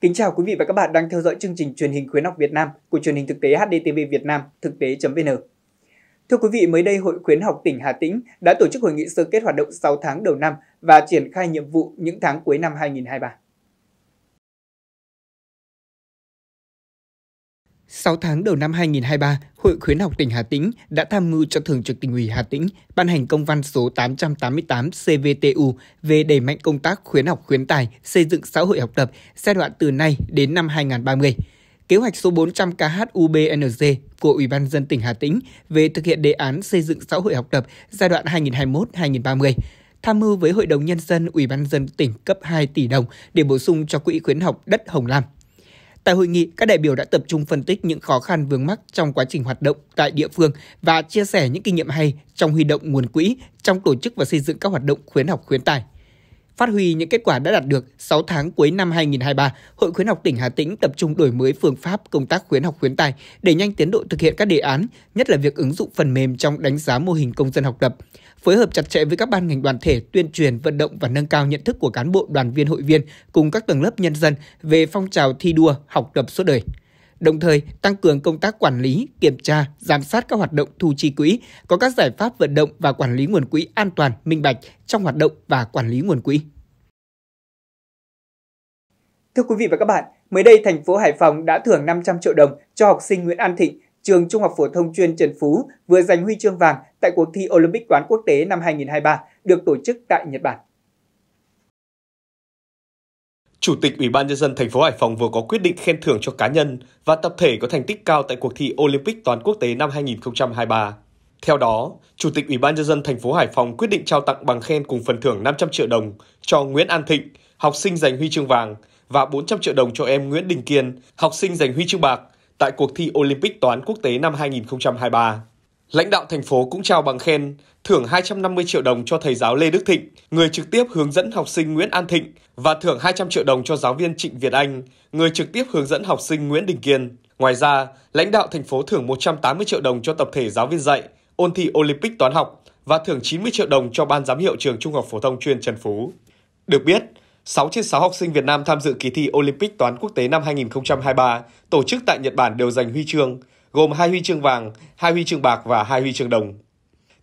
Kính chào quý vị và các bạn đang theo dõi chương trình truyền hình khuyến học Việt Nam của truyền hình thực tế HDTV Việt Nam thực tế.vn. Thưa quý vị, mới đây Hội khuyến học tỉnh Hà Tĩnh đã tổ chức hội nghị sơ kết hoạt động 6 tháng đầu năm và triển khai nhiệm vụ những tháng cuối năm 2023. 6 tháng đầu năm 2023, Hội khuyến học tỉnh Hà Tĩnh đã tham mưu cho Thường trực tỉnh ủy Hà Tĩnh ban hành công văn số 888 CVTU về đẩy mạnh công tác khuyến học khuyến tài, xây dựng xã hội học tập giai đoạn từ nay đến năm 2030. Kế hoạch số 400 KHUBNZ của Ủy ban dân tỉnh Hà Tĩnh về thực hiện đề án xây dựng xã hội học tập giai đoạn 2021-2030 tham mưu với Hội đồng Nhân dân Ủy ban dân tỉnh cấp 2 tỷ đồng để bổ sung cho Quỹ khuyến học đất Hồng Lam. Tại hội nghị, các đại biểu đã tập trung phân tích những khó khăn vướng mắc trong quá trình hoạt động tại địa phương và chia sẻ những kinh nghiệm hay trong huy động nguồn quỹ, trong tổ chức và xây dựng các hoạt động khuyến học khuyến tài. Phát huy những kết quả đã đạt được 6 tháng cuối năm 2023, Hội khuyến học tỉnh Hà Tĩnh tập trung đổi mới phương pháp công tác khuyến học khuyến tài để nhanh tiến độ thực hiện các đề án, nhất là việc ứng dụng phần mềm trong đánh giá mô hình công dân học tập phối hợp chặt chẽ với các ban ngành đoàn thể tuyên truyền vận động và nâng cao nhận thức của cán bộ đoàn viên hội viên cùng các tầng lớp nhân dân về phong trào thi đua học tập suốt đời đồng thời tăng cường công tác quản lý, kiểm tra, giám sát các hoạt động thu chi quỹ, có các giải pháp vận động và quản lý nguồn quỹ an toàn, minh bạch trong hoạt động và quản lý nguồn quỹ. Thưa quý vị và các bạn, mới đây thành phố Hải Phòng đã thưởng 500 triệu đồng cho học sinh Nguyễn An Thịnh, trường Trung học phổ thông chuyên Trần Phú vừa giành huy chương vàng tại cuộc thi Olympic toán quốc tế năm 2023 được tổ chức tại Nhật Bản. Chủ tịch Ủy ban nhân dân thành phố Hải Phòng vừa có quyết định khen thưởng cho cá nhân và tập thể có thành tích cao tại cuộc thi Olympic toàn quốc tế năm 2023. Theo đó, Chủ tịch Ủy ban nhân dân thành phố Hải Phòng quyết định trao tặng bằng khen cùng phần thưởng 500 triệu đồng cho Nguyễn An Thịnh, học sinh giành huy chương vàng và 400 triệu đồng cho em Nguyễn Đình Kiên, học sinh giành huy chương bạc tại cuộc thi Olympic toán quốc tế năm 2023. Lãnh đạo thành phố cũng trao bằng khen, thưởng 250 triệu đồng cho thầy giáo Lê Đức Thịnh, người trực tiếp hướng dẫn học sinh Nguyễn An Thịnh và thưởng 200 triệu đồng cho giáo viên Trịnh Việt Anh, người trực tiếp hướng dẫn học sinh Nguyễn Đình Kiên. Ngoài ra, lãnh đạo thành phố thưởng 180 triệu đồng cho tập thể giáo viên dạy, ôn thi Olympic toán học và thưởng 90 triệu đồng cho ban giám hiệu trường Trung học phổ thông chuyên Trần Phú. Được biết, 6 trên 6 học sinh Việt Nam tham dự kỳ thi Olympic toán quốc tế năm 2023 tổ chức tại Nhật Bản đều giành huy chương, gồm hai huy chương vàng, hai huy chương bạc và hai huy chương đồng.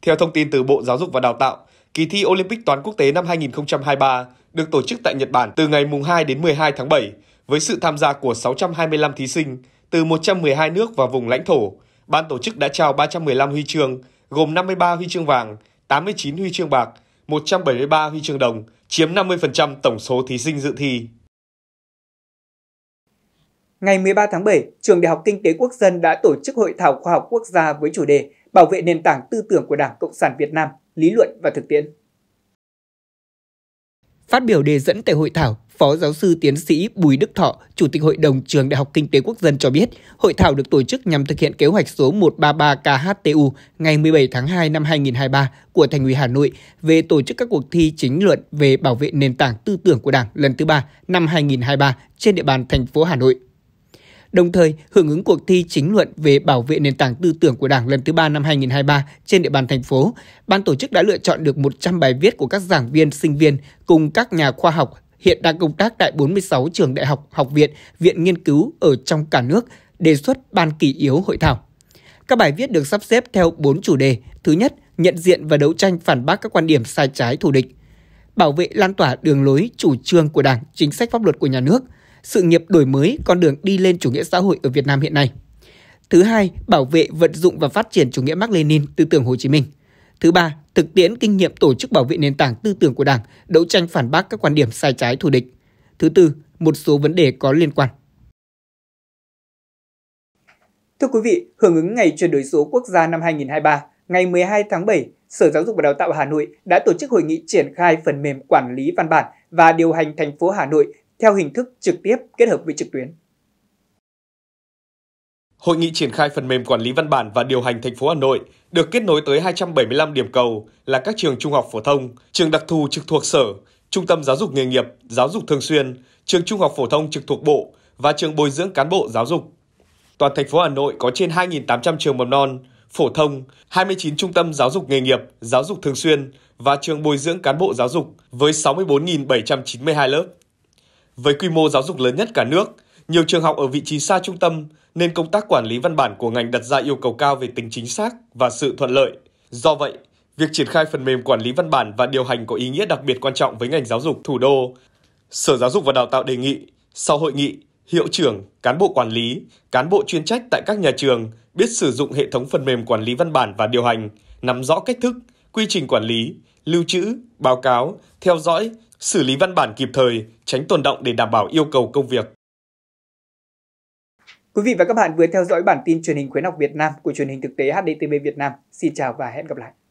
Theo thông tin từ Bộ Giáo dục và Đào tạo, kỳ thi Olympic toán quốc tế năm 2023 được tổ chức tại Nhật Bản từ ngày mùng 2 đến 12 tháng 7 với sự tham gia của 625 thí sinh từ 112 nước và vùng lãnh thổ. Ban tổ chức đã trao 315 huy chương, gồm 53 huy chương vàng, 89 huy chương bạc, 173 huy chương đồng, chiếm 50% tổng số thí sinh dự thi. Ngày 13 tháng 7, Trường Đại học Kinh tế Quốc dân đã tổ chức hội thảo khoa học quốc gia với chủ đề Bảo vệ nền tảng tư tưởng của Đảng Cộng sản Việt Nam, lý luận và thực tiễn. Phát biểu đề dẫn tại hội thảo, Phó giáo sư tiến sĩ Bùi Đức Thọ, Chủ tịch Hội đồng Trường Đại học Kinh tế Quốc dân cho biết, hội thảo được tổ chức nhằm thực hiện kế hoạch số 133KHTU ngày 17 tháng 2 năm 2023 của Thành ủy Hà Nội về tổ chức các cuộc thi chính luận về bảo vệ nền tảng tư tưởng của Đảng lần thứ ba năm 2023 trên địa bàn thành phố Hà Nội đồng thời hưởng ứng cuộc thi chính luận về bảo vệ nền tảng tư tưởng của Đảng lần thứ ba năm 2023 trên địa bàn thành phố. Ban tổ chức đã lựa chọn được 100 bài viết của các giảng viên, sinh viên cùng các nhà khoa học hiện đang công tác tại 46 trường đại học, học viện, viện nghiên cứu ở trong cả nước, đề xuất ban kỷ yếu hội thảo. Các bài viết được sắp xếp theo 4 chủ đề. Thứ nhất, nhận diện và đấu tranh phản bác các quan điểm sai trái thù địch. Bảo vệ lan tỏa đường lối, chủ trương của Đảng, chính sách pháp luật của nhà nước – sự nghiệp đổi mới con đường đi lên chủ nghĩa xã hội ở Việt Nam hiện nay. Thứ hai, bảo vệ, vận dụng và phát triển chủ nghĩa Mác Lênin, tư tưởng Hồ Chí Minh. Thứ ba, thực tiễn kinh nghiệm tổ chức bảo vệ nền tảng tư tưởng của Đảng, đấu tranh phản bác các quan điểm sai trái thù địch. Thứ tư, một số vấn đề có liên quan. Thưa quý vị, hưởng ứng ngày chuyển đổi số quốc gia năm 2023, ngày 12 tháng 7, Sở Giáo dục và Đào tạo Hà Nội đã tổ chức hội nghị triển khai phần mềm quản lý văn bản và điều hành thành phố Hà Nội theo hình thức trực tiếp kết hợp với trực tuyến. Hội nghị triển khai phần mềm quản lý văn bản và điều hành thành phố Hà Nội được kết nối tới 275 điểm cầu là các trường trung học phổ thông, trường đặc thù trực thuộc sở, trung tâm giáo dục nghề nghiệp, giáo dục thường xuyên, trường trung học phổ thông trực thuộc bộ và trường bồi dưỡng cán bộ giáo dục. Toàn thành phố Hà Nội có trên 2.800 trường mầm non, phổ thông, 29 trung tâm giáo dục nghề nghiệp, giáo dục thường xuyên và trường bồi dưỡng cán bộ giáo dục với 64.792 lớp. Với quy mô giáo dục lớn nhất cả nước, nhiều trường học ở vị trí xa trung tâm nên công tác quản lý văn bản của ngành đặt ra yêu cầu cao về tính chính xác và sự thuận lợi. Do vậy, việc triển khai phần mềm quản lý văn bản và điều hành có ý nghĩa đặc biệt quan trọng với ngành giáo dục thủ đô. Sở Giáo dục và Đào tạo đề nghị sau hội nghị, hiệu trưởng, cán bộ quản lý, cán bộ chuyên trách tại các nhà trường biết sử dụng hệ thống phần mềm quản lý văn bản và điều hành, nắm rõ cách thức, quy trình quản lý, lưu trữ, báo cáo, theo dõi, xử lý văn bản kịp thời, tránh tồn động để đảm bảo yêu cầu công việc. Quý vị và các bạn vừa theo dõi bản tin truyền hình khuyến học Việt Nam của truyền hình thực tế HDTV Việt Nam. Xin chào và hẹn gặp lại.